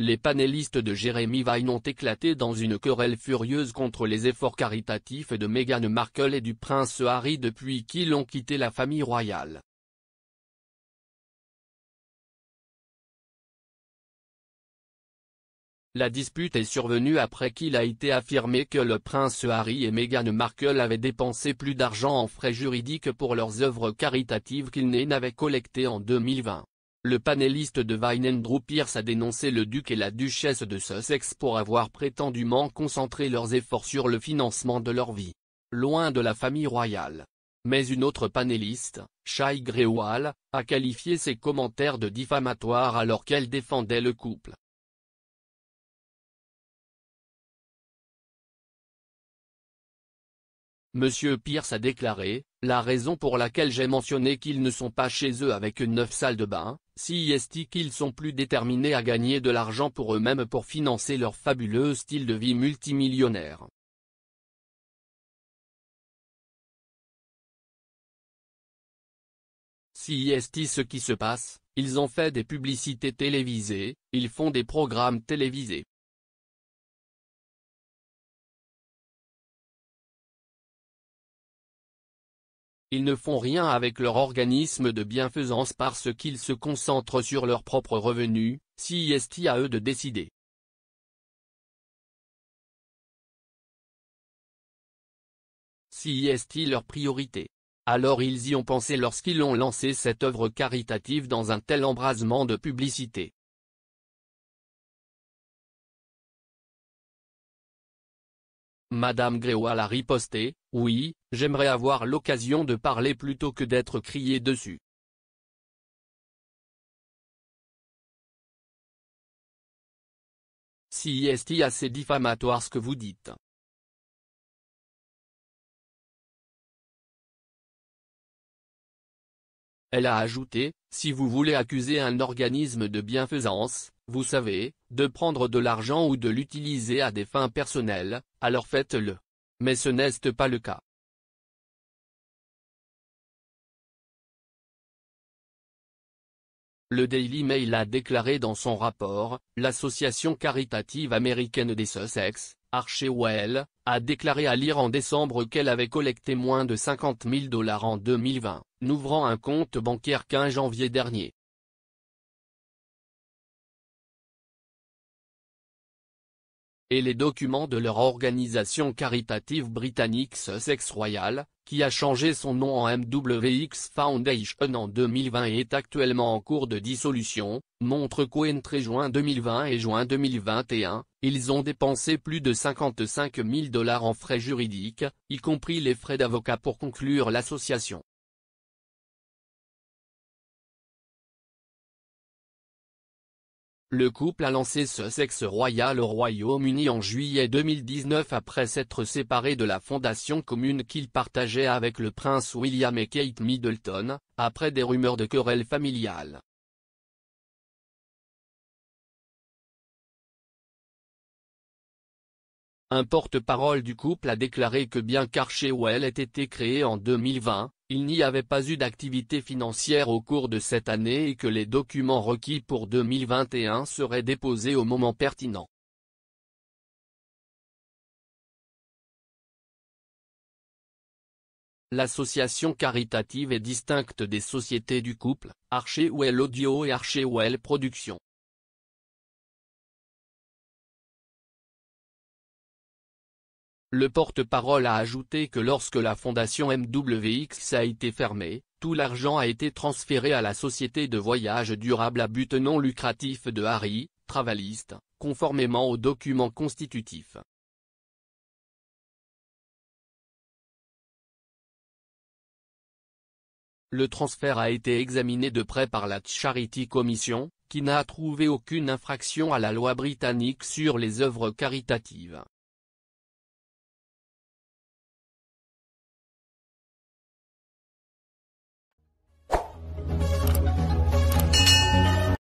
les panélistes de Jeremy Vine ont éclaté dans une querelle furieuse contre les efforts caritatifs de Meghan Markle et du prince Harry depuis qu'ils ont quitté la famille royale. La dispute est survenue après qu'il a été affirmé que le prince Harry et Meghan Markle avaient dépensé plus d'argent en frais juridiques pour leurs œuvres caritatives qu'ils n'avaient collectées en 2020. Le panéliste de Vine Andrew Pierce a dénoncé le duc et la duchesse de Sussex pour avoir prétendument concentré leurs efforts sur le financement de leur vie. Loin de la famille royale. Mais une autre panéliste, Shai Grewal, a qualifié ses commentaires de diffamatoires alors qu'elle défendait le couple. Monsieur Pierce a déclaré, la raison pour laquelle j'ai mentionné qu'ils ne sont pas chez eux avec une neuf salles de bain, si qu'ils sont plus déterminés à gagner de l'argent pour eux-mêmes pour financer leur fabuleux style de vie multimillionnaire. Si ce qui se passe, ils ont fait des publicités télévisées, ils font des programmes télévisés. Ils ne font rien avec leur organisme de bienfaisance parce qu'ils se concentrent sur leurs propres revenus, si est à eux de décider. Si est leur priorité. Alors ils y ont pensé lorsqu'ils ont lancé cette œuvre caritative dans un tel embrasement de publicité. Madame Gréois a riposté, oui, j'aimerais avoir l'occasion de parler plutôt que d'être criée dessus. Si est assez diffamatoire ce que vous dites. Elle a ajouté, si vous voulez accuser un organisme de bienfaisance, vous savez, de prendre de l'argent ou de l'utiliser à des fins personnelles, alors faites-le. Mais ce n'est pas le cas. Le Daily Mail a déclaré dans son rapport, l'association caritative américaine des Sussex, Archewell, a déclaré à lire en décembre qu'elle avait collecté moins de 50 000 dollars en 2020, n'ouvrant un compte bancaire qu'un janvier dernier. et les documents de leur organisation caritative britannique Sussex Royal, qui a changé son nom en MWX Foundation en 2020 et est actuellement en cours de dissolution, montrent qu'entre juin 2020 et juin 2021, ils ont dépensé plus de 55 000 dollars en frais juridiques, y compris les frais d'avocat pour conclure l'association. Le couple a lancé ce sexe Royal au Royaume-Uni en juillet 2019 après s'être séparé de la fondation commune qu'il partageait avec le prince William et Kate Middleton, après des rumeurs de querelles familiales. Un porte-parole du couple a déclaré que bien qu'Archewell ait été créé en 2020, il n'y avait pas eu d'activité financière au cours de cette année et que les documents requis pour 2021 seraient déposés au moment pertinent. L'association caritative est distincte des sociétés du couple, Archewell Audio et Archewell Productions. Le porte-parole a ajouté que lorsque la fondation MWX a été fermée, tout l'argent a été transféré à la société de voyage durable à but non lucratif de Harry, Travaliste, conformément aux documents constitutifs. Le transfert a été examiné de près par la Charity Commission, qui n'a trouvé aucune infraction à la loi britannique sur les œuvres caritatives.